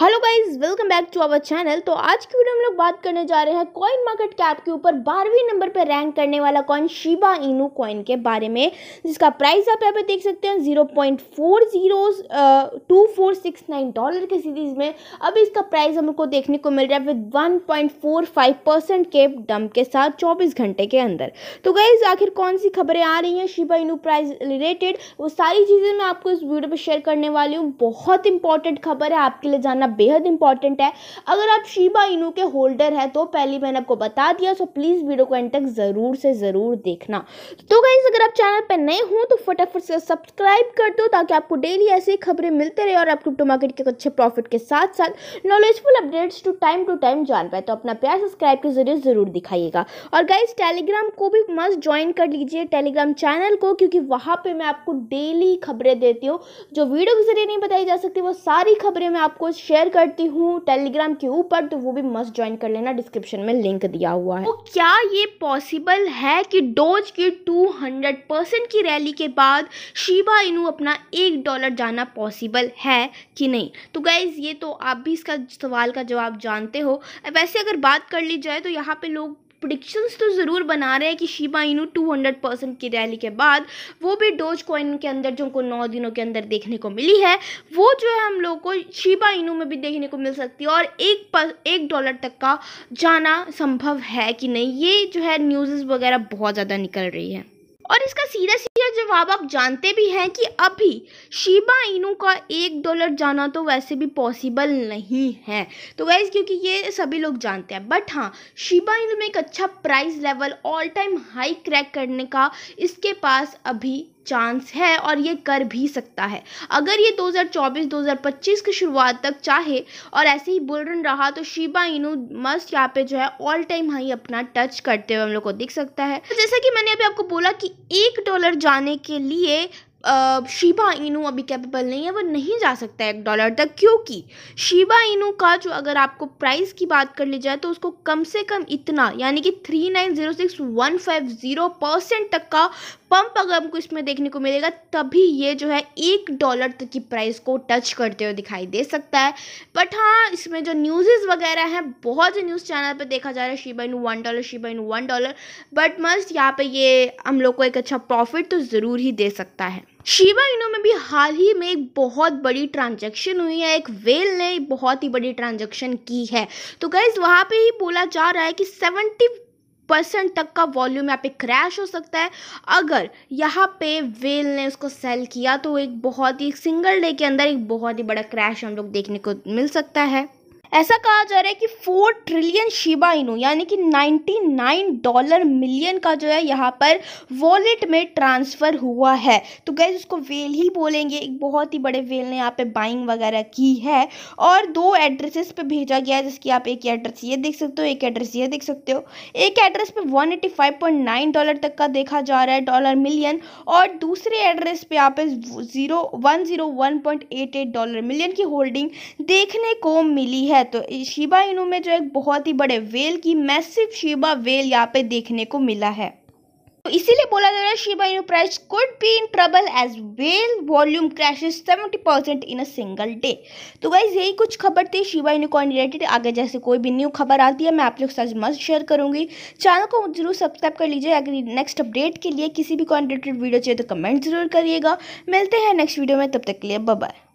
hello guys welcome back to our channel तो आज की वीडियो में हम लोग बात करने जा रहे हैं कॉइन मार्केट कैप के ऊपर बारहवीं नंबर पर रैंक करने वाला कॉइन शिबा इनू कॉइन के बारे में जिसका प्राइस आप यहाँ पे देख सकते हैं zero point four zero two four six nine dollar के सीरीज में अभी इसका प्राइस हम लोग को देखने को मिल रहा है with one point four five percent के डम के साथ चौबीस घंटे के अंदर तो गाइज आखिर कौन सी खबरें आ रही हैं शिबा इनू प्राइज रिलेटेड वो सारी चीज़ें मैं आपको इस वीडियो पर शेयर करने वाली हूँ बहुत इंपॉर्टेंट खबर है आपके लिए जानना करना बेहद इंपॉर्टेंट है अगर आप शीबा इनू के होल्डर हैं तो पहले मैंने आपको बता दिया सो प्लीज़ वीडियो को एंड तक ज़रूर से ज़रूर देखना तो गाइज अगर आप चैनल पर नए हों तो फटाफट से सब्सक्राइब कर दो ताकि आपको डेली ऐसी खबरें मिलते रहे और आप क्रिप्टो मार्केट के अच्छे प्रॉफिट के साथ साथ knowledgeful updates to time to time जान पाए तो अपना प्यार सब्सक्राइब के जरिए ज़रूर दिखाइएगा और गाइज टेलीग्राम को भी मस्ट ज्वाइन कर लीजिए टेलीग्राम चैनल को क्योंकि वहाँ पर मैं आपको डेली खबरें देती हूँ जो वीडियो के जरिए नहीं बताई जा सकती वो सारी खबरें मैं आपको शेयर शेयर करती हूँ टेलीग्राम के ऊपर तो वो भी मस्ट ज्वाइन कर लेना डिस्क्रिप्शन में लिंक दिया हुआ है तो क्या ये पॉसिबल है कि डोज की 200 परसेंट की रैली के बाद शिबा इनू अपना एक डॉलर जाना पॉसिबल है कि नहीं तो गाइज ये तो आप भी इसका सवाल का जवाब जानते हो वैसे अगर बात कर ली जाए तो यहाँ पे लोग प्रडिक्शंस तो ज़रूर बना रहे हैं कि शिबा इनू 200 परसेंट की रैली के बाद वो भी डोज कॉइन के अंदर जो उनको नौ दिनों के अंदर देखने को मिली है वो जो है हम लोग को शिबा इनू में भी देखने को मिल सकती है और एक पर एक डॉलर तक का जाना संभव है कि नहीं ये जो है न्यूज़ वगैरह बहुत ज़्यादा निकल रही है और इसका सीधा इसका जवाब आप जानते भी हैं कि अभी शिबा इनू का एक डॉलर जाना तो वैसे भी पॉसिबल नहीं है तो वैसे क्योंकि ये सभी लोग जानते हैं बट हाँ शिबा इनू में एक अच्छा price level all time high crack करने का इसके पास अभी चांस है और ये कर भी सकता है अगर ये 2024-2025 की शुरुआत तक चाहे और ऐसे ही बुल रन रहा तो शिबा इनू मस्ट यहाँ पे जो है ऑल टाइम हाई अपना टच करते हुए हम लोग को दिख सकता है तो जैसा कि मैंने अभी आपको बोला कि एक डॉलर जाने के लिए शिबा इनू अभी कैपेबल नहीं है वो नहीं जा सकता है एक डॉलर तक क्योंकि शिबा इनू का जो अगर आपको प्राइस की बात कर ली जाए तो उसको कम से कम इतना यानी कि three nine zero six one five zero percent तक का पंप अगर हमको इसमें देखने को मिलेगा तभी ये जो है एक डॉलर तक की प्राइस को टच करते हुए दिखाई दे सकता है बट हाँ इसमें जो न्यूज़ वगैरह हैं बहुत से न्यूज़ चैनल पर देखा जा रहा है Shiba in one dollar Shiba in one dollar but must यहाँ पे ये हम लोग को एक अच्छा प्रॉफिट तो ज़रूर ही दे सकता है शिवा इनो में भी हाल ही में एक बहुत बड़ी ट्रांजैक्शन हुई है एक वेल ने बहुत ही बड़ी ट्रांजैक्शन की है तो गैस वहाँ पे ही बोला जा रहा है कि सेवेंटी परसेंट तक का वॉल्यूम यहाँ पे क्रैश हो सकता है अगर यहाँ पे वेल ने उसको सेल किया तो एक बहुत ही सिंगल डे के अंदर एक बहुत ही बड़ा क्रैश हम लोग देखने को मिल सकता है ऐसा कहा जा रहा है कि फोर ट्रिलियन शिबा इनू यानी कि नाइन डॉलर मिलियन का जो है यहाँ पर वॉलेट में ट्रांसफ़र हुआ है तो गैस उसको वेल ही बोलेंगे एक बहुत ही बड़े वेल ने यहाँ पे बाइंग वगैरह की है और दो एड्रेसेस पे भेजा गया है जिसकी आप एक एड्रेस ये देख सकते हो एक एड्रेस ये देख सकते हो एक एड्रेस पे वन डॉलर तक का देखा जा रहा है डॉलर मिलियन और दूसरे एड्रेस पे यहाँ पे zero one zero one point eight eight dollar million की होल्डिंग देखने को मिली है है तो शिबा इनू में जो एक बहुत ही बड़े वेल की मैसिव शिबा वेल यहाँ पे देखने को मिला है तो इसीलिए बोला जा रहा है Shiba Inu price could be in trouble as well volume crashes 70 percent in a single day तो गाइज यही कुछ खबर थी शिबा इनू कॉइन रिलेटेड आगे जैसे कोई भी न्यू खबर आती है मैं आप लोग साथ मस्त शेयर करूंगी चैनल को जरूर सब्सक्राइब कर लीजिए अगर नेक्स्ट अपडेट के लिए किसी भी कॉइन रिलेटेड वीडियो चाहिए तो कमेंट जरूर करिएगा मिलते हैं नेक्स्ट वीडियो में तब तक के लिए बाय